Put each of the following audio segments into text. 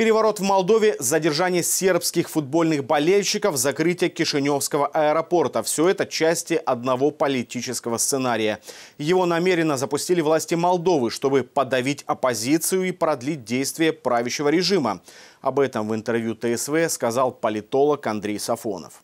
Переворот в Молдове, задержание сербских футбольных болельщиков, закрытие Кишиневского аэропорта – все это части одного политического сценария. Его намеренно запустили власти Молдовы, чтобы подавить оппозицию и продлить действие правящего режима. Об этом в интервью ТСВ сказал политолог Андрей Сафонов.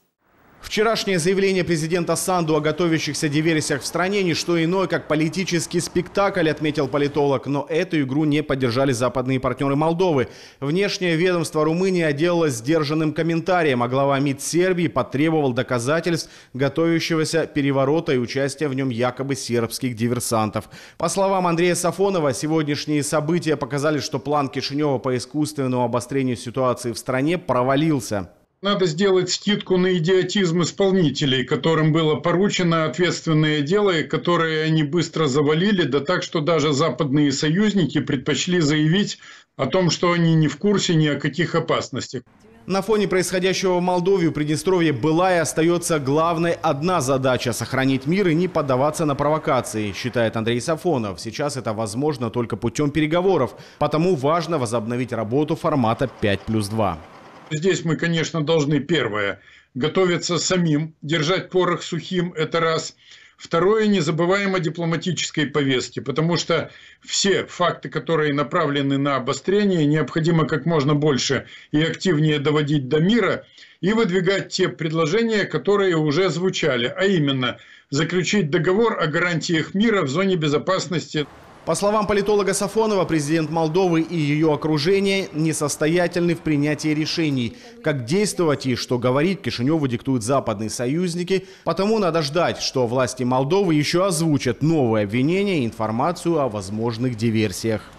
Вчерашнее заявление президента Санду о готовящихся диверсиях в стране – не что иное, как политический спектакль, отметил политолог. Но эту игру не поддержали западные партнеры Молдовы. Внешнее ведомство Румынии отделалось сдержанным комментарием, а глава МИД Сербии потребовал доказательств готовящегося переворота и участия в нем якобы сербских диверсантов. По словам Андрея Сафонова, сегодняшние события показали, что план Кишинева по искусственному обострению ситуации в стране провалился. Надо сделать скидку на идиотизм исполнителей, которым было поручено ответственное дело, и которое они быстро завалили, да так, что даже западные союзники предпочли заявить о том, что они не в курсе ни о каких опасностях. На фоне происходящего в Молдовии, Приднестровье была и остается главной одна задача – сохранить мир и не поддаваться на провокации, считает Андрей Сафонов. Сейчас это возможно только путем переговоров, потому важно возобновить работу формата 5 плюс 2. Здесь мы, конечно, должны, первое, готовиться самим, держать порох сухим, это раз. Второе, не забываем о дипломатической повестке, потому что все факты, которые направлены на обострение, необходимо как можно больше и активнее доводить до мира и выдвигать те предложения, которые уже звучали, а именно заключить договор о гарантиях мира в зоне безопасности. По словам политолога Сафонова, президент Молдовы и ее окружение несостоятельны в принятии решений. Как действовать и что говорить Кишиневу диктуют западные союзники. Потому надо ждать, что власти Молдовы еще озвучат новые обвинения и информацию о возможных диверсиях.